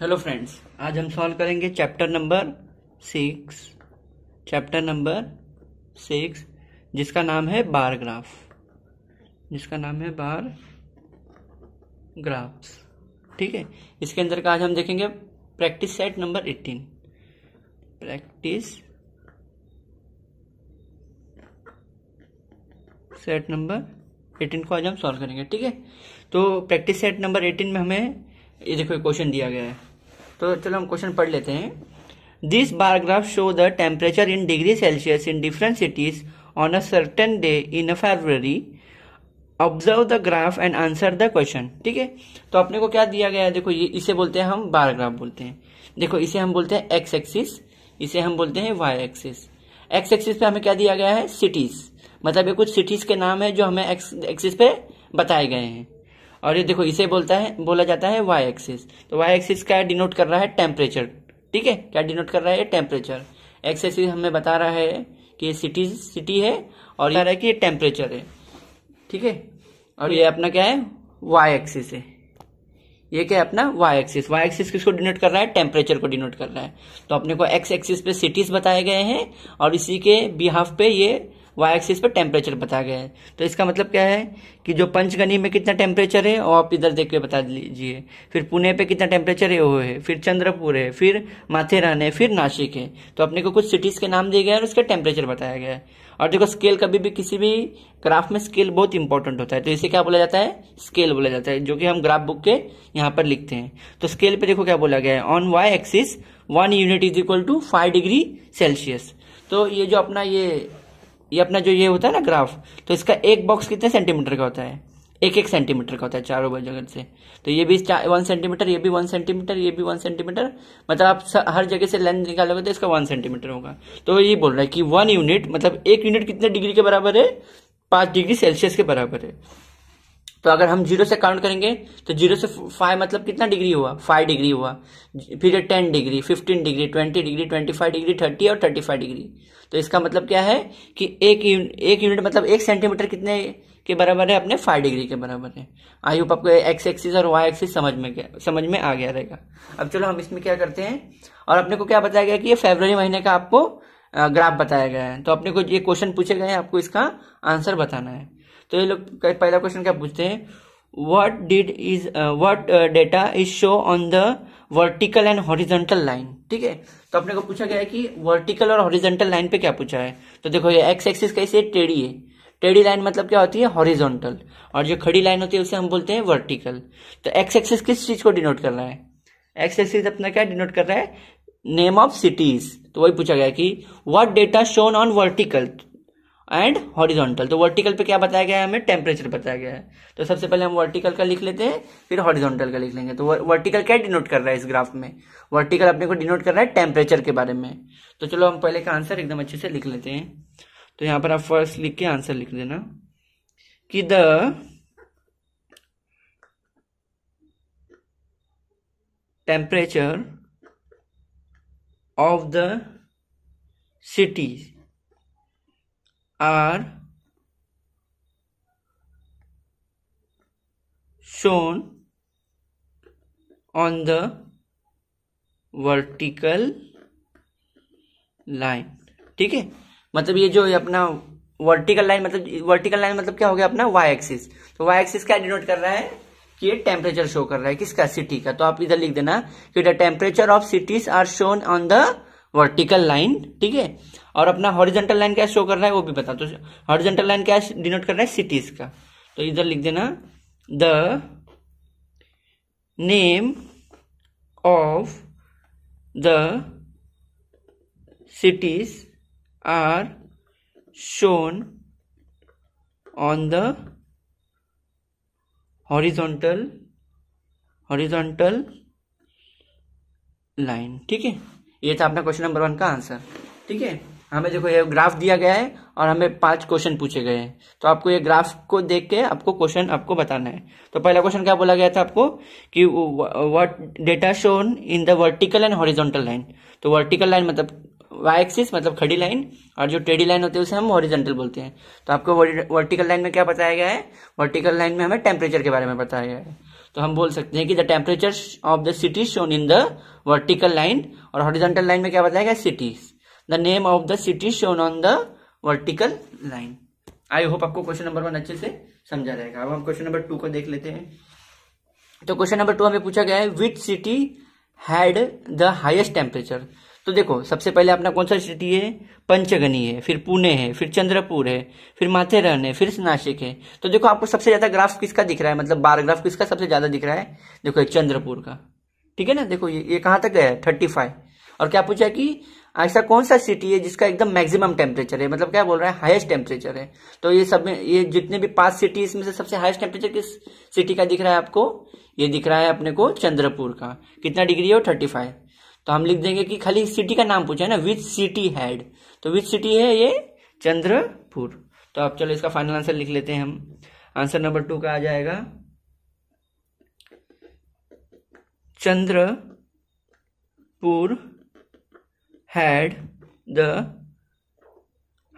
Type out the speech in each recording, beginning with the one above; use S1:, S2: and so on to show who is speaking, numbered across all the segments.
S1: Hello friends आज हम solve करेंगे chapter number six chapter number six जिसका नाम है बार ग्राफ जिसका नाम है बार ग्राफ्स ठीक है इसके अंदर का आज हम देखेंगे practice set number eighteen practice set number eighteen को आज हम सॉल्व करेंगे ठीक है तो प्रैक्टिस सेट नंबर एटीन में हमें ये देखो क्वेश्चन दिया गया है तो चलो हम क्वेश्चन पढ़ लेते हैं this bar graph show the temperature in degree Celsius in different cities on a certain day in February observe the graph and answer the question ठीक है तो अपने को क्या दिया गया है देखो ये इसे बोलते हैं हम बारग्राफ बोलते हैं देखो इसे हम बोलते हैं एक्स एक्सिस इसे हम बोलते हैं वाई एक्सिस एक्स एक्सिस पे हमें क्या दिया गया है सिटीज मतलब ये कुछ सिटीज के नाम है जो हमें एक्स एक्सिस पे बताए गए हैं और ये देखो इसे बोलता है बोला जाता है वाई एक्सिस तो वाई एक्सिस क्या डिनोट कर रहा है टेम्परेचर ठीक है क्या डिनोट कर रहा है टेम्परेचर एक्स एक्सिस हमें बता रहा है कि ये सिटी सिटी है और ये है कि ये टेम्परेचर है ठीक है और ये अपना क्या है वाई एक्सिस है ये क्या है अपना वाई एक्सिस वाई एक्सिस किसको डिनोट कर रहा है टेम्परेचर को डिनोट कर रहा है तो अपने को एक्स एक्सिस पे सिटीज बताए गए हैं और इसी के बिहाफ पे ये वाई एक्सिस पर टेम्परेचर बताया गया है तो इसका मतलब क्या है कि जो पंचगनी में कितना टेम्परेचर है वो आप इधर देख के बता लीजिए फिर पुणे पे कितना टेम्परेचर है वो है फिर चंद्रपुर है फिर माथेरान है फिर नासिक है तो अपने को कुछ सिटीज़ के नाम दिए गए और उसका टेम्परेचर बताया गया है और देखो स्केल कभी भी किसी भी ग्राफ में स्केल बहुत इंपॉर्टेंट होता है तो इसे क्या बोला जाता है स्केल बोला जाता है जो कि हम ग्राफ बुक के यहाँ पर लिखते हैं तो स्केल पे देखो क्या बोला गया है on Y axis one unit is equal to five degree Celsius तो ये जो अपना ये ये अपना जो ये होता है ना ग्राफ तो इसका एक बॉक्स कितने सेंटीमीटर का होता है एक एक सेंटीमीटर का होता है चारों जगह से तो ये भी वन सेंटीमीटर ये भी वन सेंटीमीटर ये भी वन सेंटीमीटर मतलब आप हर जगह से लेंथ निकालोगे तो इसका वन सेंटीमीटर होगा तो ये बोल रहा है कि वन यूनिट मतलब एक यूनिट कितने डिग्री के बराबर है पांच डिग्री सेल्सियस के बराबर है तो अगर हम जीरो से काउंट करेंगे तो जीरो से फाइव मतलब कितना डिग्री हुआ फाइव डिग्री हुआ फिर ten degree fifteen degree twenty degree twenty five degree thirty और थर्टी फाइव डिग्री तो इसका मतलब क्या है कि एक यूनिट एक यूनिट मतलब एक सेंटीमीटर कितने के बराबर है अपने फाइव डिग्री के बराबर है आई होप आपको एक्स एक्सिस और वाई एक्सिस समझ में गया समझ में आ गया रहेगा अब चलो हम इसमें क्या करते हैं और अपने को क्या बताया गया कि ये फेबररी महीने का आपको ग्राफ बताया गया है तो अपने को ये क्वेश्चन पूछे गए हैं आपको इसका आंसर बताना है तो ये लोग पहला क्वेश्चन क्या पूछते हैं what did is what data is show on the vertical and horizontal line ठीक है तो अपने को पूछा गया है कि वर्टिकल और हॉरिजेंटल लाइन पे क्या पूछा है तो देखो ये एक्स एक्सिस कैसे टेढ़ी है टेढ़ी लाइन मतलब क्या होती है हॉरिजॉन्टल और जो खड़ी लाइन होती है उसे हम बोलते हैं वर्टिकल तो एक्स एक्सिस किस चीज को डिनोट कर रहा है एक्स एक्सिस अपना क्या डिनोट कर रहा है नेम ऑफ सिटीज तो वही पूछा गया कि what data shown on vertical and horizontal तो वर्टिकल पे क्या बताया गया है हमें टेम्परेचर बताया गया है तो सबसे पहले हम वर्टिकल का लिख लेते हैं फिर हॉरिजॉन्टल का लिख लेंगे तो वर्टिकल क्या डिनोट कर रहा है इस ग्राफ में वर्टिकल अपने को डिनोट कर रहा है टेम्परेचर के बारे में तो चलो हम पहले का आंसर एकदम अच्छे से लिख लेते हैं तो यहाँ पर आप फर्स्ट लिख के आंसर लिख देना कि the temperature of the cities are shown on the vertical line ठीक है मतलब ये जो ये अपना वर्टिकल लाइन मतलब वर्टिकल लाइन मतलब क्या हो गया अपना वाई एक्सिस तो वाई एक्सिस क्या डिनोट कर रहा है कि ये टेम्परेचर शो कर रहा है किसका सिटी का तो आप इधर लिख देना कि the temperature of cities are shown on the vertical line ठीक है और अपना हॉरिजेंटल लाइन क्या शो करना है वो भी बता तो हॉरिजेंटल लाइन क्या डिनोट करना है सिटीज का तो इधर लिख देना the name of the cities are shown on the horizontal horizontal line ठीक है ये था अपना क्वेश्चन नंबर वन का आंसर ठीक है हमें देखो ये ग्राफ दिया गया है और हमें पांच क्वेश्चन पूछे गए हैं तो आपको ये ग्राफ को देख के आपको क्वेश्चन आपको बताना है तो पहला क्वेश्चन क्या बोला गया था आपको कि what data shown in the vertical and horizontal line तो वर्टिकल लाइन मतलब वाई एक्सिस मतलब खड़ी लाइन और जो टेढ़ी लाइन होती है उसे हम हॉरिजॉन्टल बोलते हैं तो आपको वर्टिकल लाइन में क्या बताया गया है वर्टिकल लाइन में हमें टेम्परेचर के बारे में बताया गया है तो हम बोल सकते हैं कि the temperature of the city shown in the vertical line और हॉरिजेंटल लाइन में क्या बताया गया the name of the city shown on the vertical line I hope आपको क्वेश्चन नंबर वन अच्छे से समझा जाएगा अब हम क्वेश्चन नंबर टू को देख लेते हैं तो क्वेश्चन नंबर टू हमें पूछा गया है which city had the highest temperature तो देखो सबसे पहले अपना कौन सा सिटी है पंचगनी है फिर पुणे है फिर चंद्रपुर है फिर माथेरन है फिर नासिक है तो देखो आपको सबसे ज़्यादा ग्राफ किसका दिख रहा है मतलब बार ग्राफ किसका सबसे ज़्यादा दिख रहा है देखो चंद्रपुर का ठीक है ना देखो ये ये कहाँ तक गया है थर्टी फाइव और क्या पूछा कि ऐसा कौन सा सिटी है जिसका एकदम मैक्सिमम टेम्परेचर है मतलब क्या बोल रहा है हाईएस्ट टेम्परेचर है तो ये सब में ये जितने भी पांच सिटी इसमें से सबसे हाईएस्ट टेम्परेचर किस सिटी का दिख रहा है आपको ये दिख रहा है अपने को चंद्रपुर का कितना डिग्री है थर्टी फाइव तो हम लिख देंगे कि खाली सिटी का नाम पूछा है ना विच सिटी हैड तो विच सिटी है ये चंद्रपुर तो आप चलो इसका फाइनल आंसर लिख लेते हैं हम आंसर नंबर टू का आ जाएगा Chandrapur had the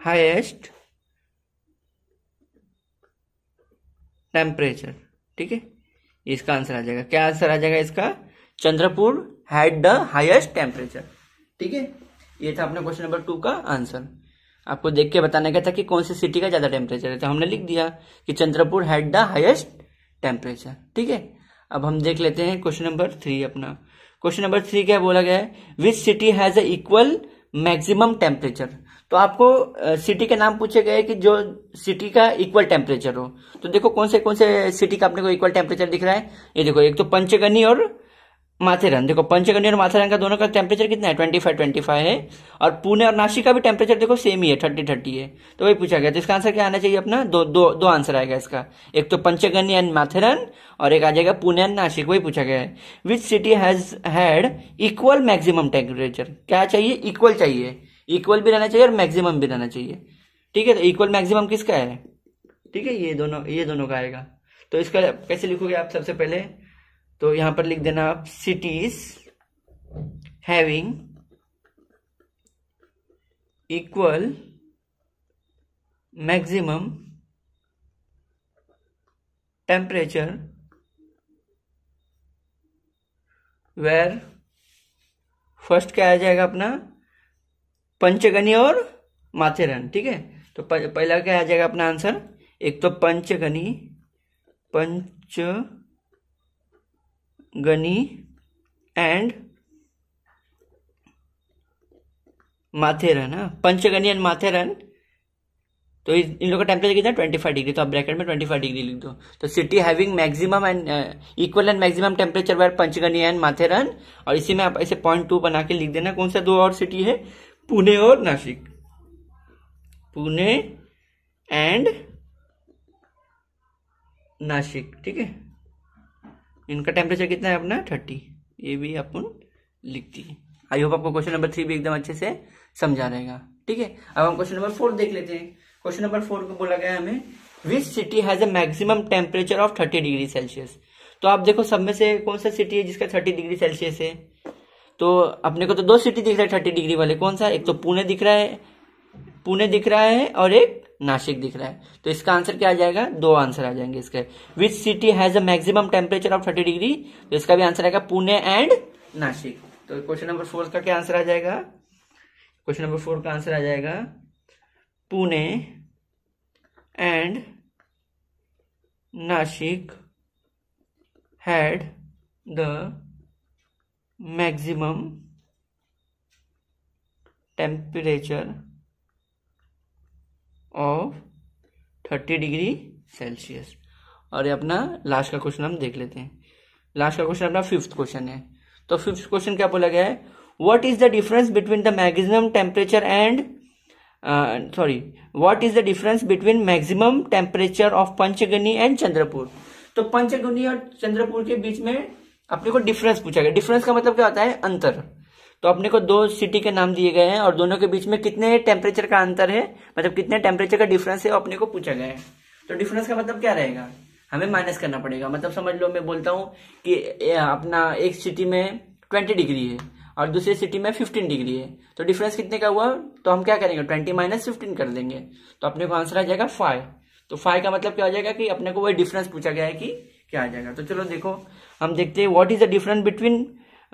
S1: highest temperature ठीक है इसका आंसर आ जाएगा क्या आंसर आ जाएगा इसका Chandrapur had the highest temperature ठीक है ये था अपने क्वेश्चन नंबर टू का आंसर आपको देख के बताने का था कि कौन सी सिटी का ज्यादा टेम्परेचर है तो हमने लिख दिया कि Chandrapur had the highest temperature ठीक है अब हम देख लेते हैं क्वेश्चन नंबर थ्री अपना क्वेश्चन नंबर थ्री क्या बोला गया है which city has a equal maximum temperature तो आपको सिटी के नाम पूछे गए कि जो सिटी का इक्वल टेम्परेचर हो तो देखो कौन से कौन से सिटी का अपने को इक्वल टेम्परेचर दिख रहा है ये देखो एक तो पंचगनी और माथेरन देखो पंचगनी और माथेरन का दोनों का टेम्परेचर कितना है ट्वेंटी फाइव ट्वेंटी फाइव है और पुणे और नासिक का भी टेम्परेचर देखो सेम ही है थर्टी थर्टी है तो वही पूछा गया तो इसका आंसर क्या आना चाहिए अपना दो दो दो आंसर आएगा इसका एक तो पंचगनी एंड माथेरन और एक आ जाएगा पुणे एंड नासिक वही पूछा गया है which city has had equal maximum temperature क्या चाहिए इक्वल चाहिए इक्वल भी रहना चाहिए और मैक्सिमम भी रहना चाहिए ठीक है तो इक्वल मैक्सिमम किसका है ठीक है ये दोनों ये दोनों का आएगा तो इसका कैसे लिखोगे आप सबसे पहले तो यहां पर लिख देना आप cities having equal maximum temperature were first क्या आ जाएगा अपना पंचगनी और माथेरन ठीक है तो पहला क्या आ जाएगा अपना आंसर एक तो पंचगनी पंच गनी एंड माथेरन हाँ पंचगनी एंड माथेरन तो इन लोग का टेम्परेचर कितना ट्वेंटी फाइव डिग्री तो आप ब्रैकेट में ट्वेंटी फाइव डिग्री लिख दो तो city having maximum and equal and maximum temperature were Panchgani and Matheran और इसी में आप ऐसे पॉइंट टू बना के लिख देना कौन सा दो और सिटी है पुणे और नासिक पुणे एंड नासिक ठीक है इनका टेम्परेचर कितना है अपना थर्टी ये भी अपन लिख दिए आई होप आपको क्वेश्चन नंबर थ्री भी एकदम अच्छे से समझा रहेगा ठीक है अब हम क्वेश्चन नंबर फोर देख लेते हैं क्वेश्चन नंबर फोर को बोला गया हमें which city has a maximum temperature of thirty degree Celsius तो आप देखो सब में से कौन सा सिटी है जिसका थर्टी डिग्री सेल्सियस है तो अपने को तो दो सिटी दिख रहा है थर्टी डिग्री वाले कौन सा एक तो पुणे दिख रहा है पुणे दिख रहा है और एक नासिक दिख रहा है तो इसका आंसर क्या आ जाएगा दो आंसर आ जाएंगे इसके which city has a maximum temperature of thirty degree तो इसका भी आंसर आएगा पुणे एंड नासिक तो क्वेश्चन नंबर फोर का क्या आंसर आ जाएगा क्वेश्चन नंबर फोर का आंसर आ जाएगा Pune and Nashik had the maximum temperature of thirty degree Celsius और ये अपना लास्ट का क्वेश्चन हम देख लेते हैं लास्ट का क्वेश्चन अपना फिफ्थ क्वेश्चन है तो फिफ्थ क्वेश्चन क्या बोला गया है what is the difference between the maximum temperature and sorry what is the difference between maximum temperature of Panchgani and Chandrapur तो पंचगनी और चंद्रपुर के बीच में अपने को डिफरेंस पूछा गया डिफरेंस का मतलब क्या होता है अंतर तो अपने को दो सिटी के नाम दिए गए हैं और दोनों के बीच में कितने टेम्परेचर का अंतर है मतलब कितने टेम्परेचर का डिफरेंस है अपने को पूछा गया है तो डिफरेंस का मतलब क्या रहेगा हमें माइनस करना पड़ेगा मतलब समझ लो मैं बोलता हूँ कि अपना एक सिटी में ट्वेंटी डिग्री है और दूसरी सिटी में फिफ्टीन डिग्री है तो डिफरेंस कितने का हुआ तो हम क्या करेंगे ट्वेंटी माइनस फिफ्टीन कर देंगे तो अपने को आंसर आ जाएगा फाइव तो फाइव का मतलब क्या हो जाएगा कि अपने को वही डिफरेंस पूछा गया है कि क्या आ जाएगा तो चलो देखो हम देखते हैं what is the difference between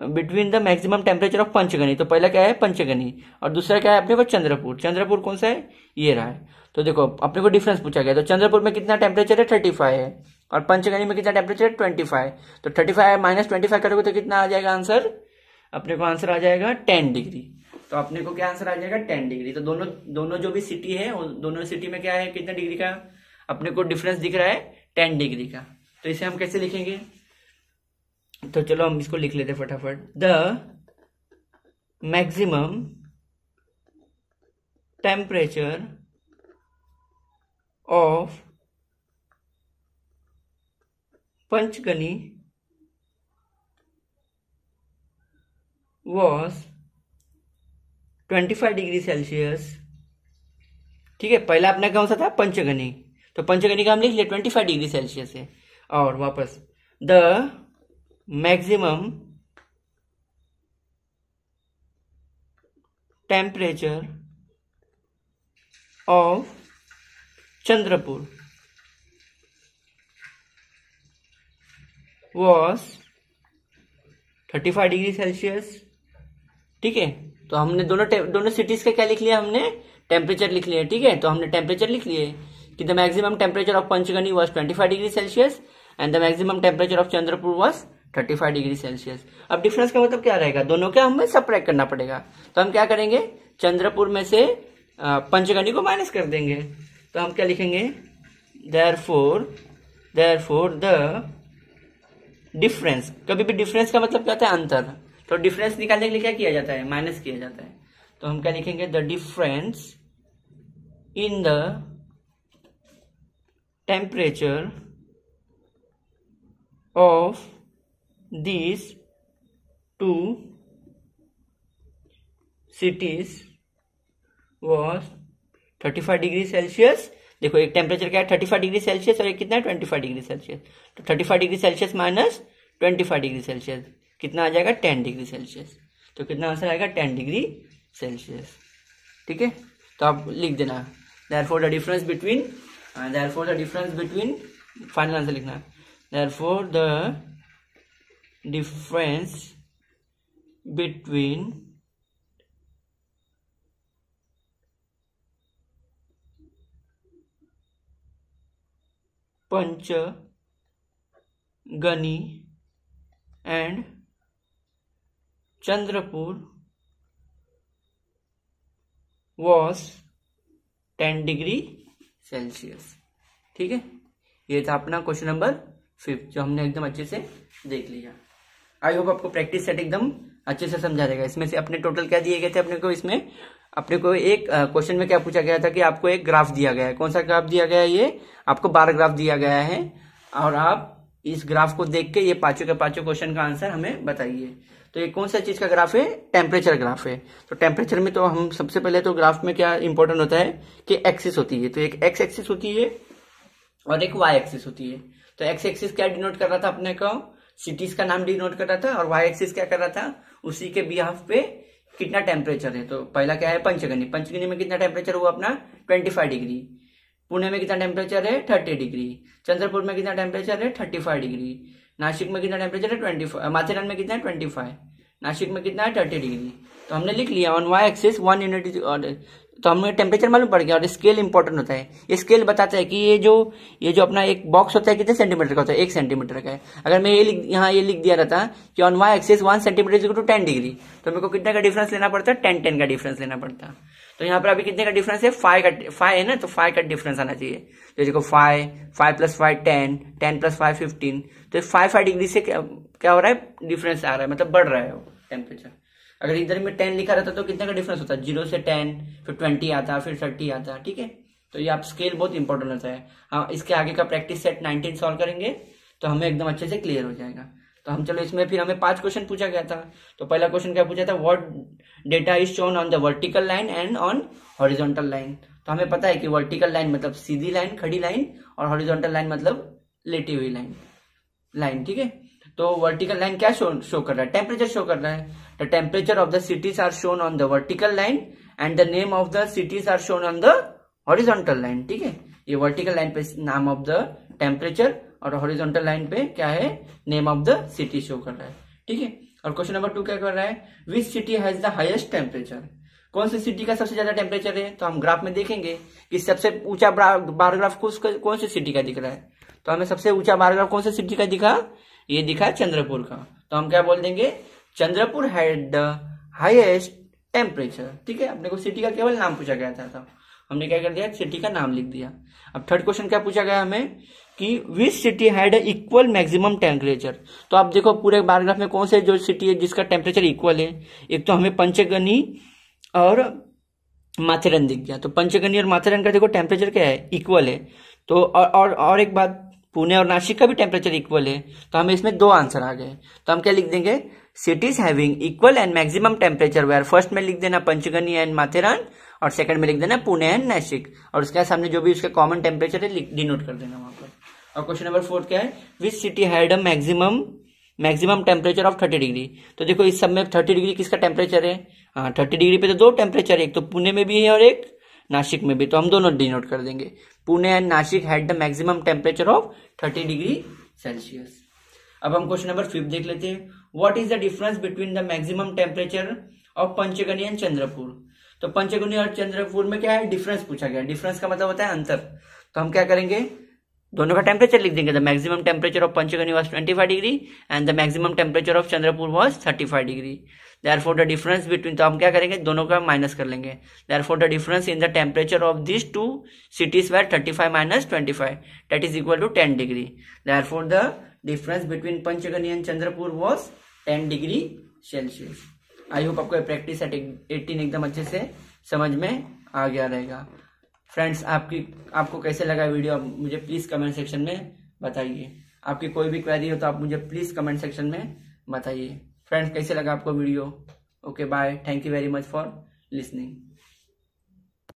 S1: between the maximum temperature of Panchgani तो पहला क्या है पंचगनी और दूसरा क्या है अपने को चंद्रपुर चंद्रपुर कौन सा है ये रहा है तो देखो अपने को डिफरेंस पूछा गया तो चंद्रपुर में कितना टेम्परेचर है थर्टी फाइव है और पंचगनी में कितना टेम्परेचर है ट्वेंटी फाइव तो thirty five minus twenty five करोगे तो कितना आ जाएगा आंसर अपने को आंसर आ जाएगा टेन डिग्री तो अपने को क्या आंसर आ जाएगा टेन डिग्री तो दोनों दोनों जो भी सिटी है दोनों सिटी में क्या है कितना डिग्री का अपने को डिफरेंस दिख रहा है टेन डिग्री का तो इसे हम कैसे लिखेंगे तो चलो हम इसको लिख लेते फटाफट the maximum temperature of Panchgani was 25 degree Celsius ठीक है पहला अपना कौन सा था पंचगनी तो पंचगनी का हम लिख लिया 25 डिग्री सेल्सियस है और वापस the temperature of Chandrapur was thirty 35 degree Celsius ठीक है तो हमने दोनों दोनों सिटीज का क्या लिख लिया हमने टेम्परेचर लिख लिया ठीक है तो हमने टेम्परेचर लिख लिए कि the maximum temperature of Panchgani twenty 25 degree Celsius and the maximum temperature of Chandrapur was thirty five degree Celsius अब डिफरेंस का मतलब क्या रहेगा दोनों क्या हमें सप्रैक्ट करना पड़ेगा तो हम क्या करेंगे चंद्रपुर में से पंचगनी को माइनस कर देंगे तो हम क्या लिखेंगे therefore therefore the difference कभी भी डिफरेंस का मतलब क्या होता है अंतर तो डिफरेंस निकालने के लिए क्या किया जाता है माइनस किया जाता है तो हम क्या लिखेंगे the difference in the temperature of these two cities was 35 degree Celsius देखो एक टेम्परेचर क्या है 35 डिग्री सेल्सियस और एक कितना है 25 डिग्री सेल्सियस तो 35 degree Celsius minus 25 degree Celsius कितना आ जाएगा 10 डिग्री सेल्सियस तो कितना आंसर आएगा 10 डिग्री सेल्सियस ठीक है तो आप लिख देना therefore the difference between therefore the difference between final answer लिखना therefore the difference between Panchgani and Chandrapur was ten degree Celsius ठीक है ये था अपना क्वेश्चन नंबर फिफ्थ जो हमने एकदम अच्छे से देख लिया आई होप आपको प्रैक्टिस सेट एकदम अच्छे से समझा जाएगा इसमें से अपने टोटल क्या दिए गए थे अपने को इसमें अपने को एक क्वेश्चन में क्या पूछा गया था कि आपको एक ग्राफ दिया गया है कौन सा ग्राफ दिया गया है ये आपको बारह ग्राफ दिया गया है और आप इस ग्राफ को देख के ये पांचों के पांचों क्वेश्चन का आंसर हमें बताइए तो ये कौन सा चीज का ग्राफ है टेम्परेचर ग्राफ है तो टेम्परेचर में तो हम सबसे पहले तो ग्राफ में क्या इंपॉर्टेंट होता है कि एक्सिस होती है तो एक एक्स एक्सिस होती है और एक वाई एक्सिस होती है तो एक्स एक्सिस क्या डिनोट कर रहा था अपने को सिटीज का नाम डिनोट कर रहा था और वाई एक्सिस क्या कर रहा था उसी के बिहाफ पे कितना टेम्परेचर है तो पहला क्या है पंचगनी पंचगनी में कितना टेम्परेचर हुआ अपना ट्वेंटी फाइव डिग्री पुणे में कितना टेम्परेचर है थर्टी डिग्री चंद्रपुर में कितना टेम्परेचर है थर्टी फाइव डिग्री नासिक में कितना टेम्परेचर है ट्वेंटी फाइव माथेरान में कितना है ट्वेंटी फाइव नासिक में कितना है थर्टी डिग्री तो हमने लिख लिया on Y axis one unit तो हमें टेम्परेचर मालूम पड़ गया और स्केल इंपॉर्टेंट होता है स्केल बताता है कि ये जो ये जो अपना एक बॉक्स होता है कितने सेंटीमीटर का होता है एक सेंटीमीटर का है अगर मैं ये लिख यहाँ ये लिख दिया रहता कि on Y axis one centimetre to ten degree तो मेरे को कितने का डिफरेंस लेना पड़ता है टेन टेन का डिफरेंस लेना पड़ता तो यहाँ पर अभी कितने का डिफरेंस है फाइव का फाइव है ना तो फाइव का डिफरेंस आना चाहिए तो देखो five five plus five ten ten plus five fifteen तो फाइव फाइव डिग्री से क्या क्या हो रहा है डिफरेंस आ रहा है मतलब बढ़ रहा है टेम्परेचर अगर इधर में टेन लिखा रहता तो कितने का डिफरेंस होता जीरो से टेन फिर ट्वेंटी आता फिर थर्टी आता ठीक है तो ये आप स्केल बहुत इंपॉर्टेंट होता है हाँ इसके आगे का प्रैक्टिस सेट नाइनटीन सॉल्व करेंगे तो हमें एकदम अच्छे से क्लियर हो जाएगा तो हम चलो इसमें फिर हमें पांच क्वेश्चन पूछा गया था तो पहला क्वेश्चन क्या पूछा था what data is shown on the vertical line and on horizontal line तो हमें पता है कि वर्टिकल लाइन मतलब सीधी लाइन खड़ी लाइन और हॉरिजॉन्टल लाइन मतलब लेटी हुई लाइन लाइन ठीक है तो वर्टिकल लाइन क्या शो शो कर रहा है टेम्परेचर शो कर रहा है the temperature of the cities are shown on the vertical line and the name of the cities are shown on the horizontal line ठीक है ये वर्टिकल लाइन पे नाम ऑफ द टेम्परेचर और हॉरिजोंटल लाइन पे क्या है name of the city show कर रहा है ठीक है और क्वेश्चन नंबर टू क्या कर रहा है which city has the highest temperature कौन सी सिटी का सबसे ज्यादा टेम्परेचर है तो हम ग्राफ में देखेंगे कि सबसे ऊंचा बारोग्राफ कौन सी सिटी का दिख रहा है तो हमें सबसे ऊंचा बारोग्राफ कौन सी सिटी का दिखा ये दिखा चंद्रपुर का तो हम क्या बोल देंगे Chandrapur had the highest temperature ठीक है अपने को सिटी का केवल नाम पूछा गया था, था। तो हमने क्या कर दिया सिटी का नाम लिख दिया अब थर्ड क्वेश्चन क्या पूछा गया हमें कि which city had equal maximum temperature तो आप देखो पूरे बायोग्राफ में कौन से जो सिटी है जिसका टेम्परेचर इक्वल है एक तो हमें पंचगनी और माथेरन दिख गया तो पंचगनी और माथेरन का देखो टेम्परेचर क्या है इक्वल है तो और और, और एक बात पुणे और नासिक का भी टेम्परेचर इक्वल है तो हमें इसमें दो आंसर आ गए तो हम क्या लिख देंगे cities having equal and maximum temperature where first में लिख देना पंचगनी एंड माथेरान और सेकंड में लिख देना पुणे एंड नासिक और उसके सामने जो भी उसका कॉमन टेम्परेचर है डिनोट कर देना वहां पर और क्वेश्चन नंबर फोर्थ क्या है which city had a maximum maximum temperature of thirty degree तो देखो इस सब में थर्टी डिग्री किसका टेम्परेचर है हाँ थर्टी डिग्री पे तो दो टेम्परेचर है एक तो पुणे में भी है और एक नासिक में भी तो हम दोनों डिनोट कर देंगे Pune and Nashik had the maximum temperature of thirty degree Celsius अब हम क्वेश्चन नंबर फिफ्थ देख लेते हैं what is the difference between the maximum temperature of Panchgani and Chandrapur तो पंचगनी और चंद्रपुर में क्या है डिफरेंस पूछा गया डिफरेंस का मतलब होता है अंतर तो हम क्या करेंगे दोनों का टेम्परेचर लिख देंगे the maximum temperature of Panchgani was twenty five degree and the maximum temperature of Chandrapur was thirty five degree therefore the difference between तो हम क्या करेंगे दोनों का माइनस कर लेंगे therefore the difference in the temperature of this two cities were thirty five minus twenty five that is equal to ten degree therefore the difference between Panchgani and Chandrapur was ten degree Celsius I hope आपको practice eighteen एकदम अच्छे से समझ में आ गया रहेगा friends आपकी आपको कैसे लगा वीडियो आप मुझे प्लीज़ कमेंट सेक्शन में बताइए आपकी कोई भी क्वेरी हो तो आप मुझे प्लीज़ कमेंट सेक्शन में बताइए फ्रेंड्स कैसे लगा आपको video okay bye thank you very much for listening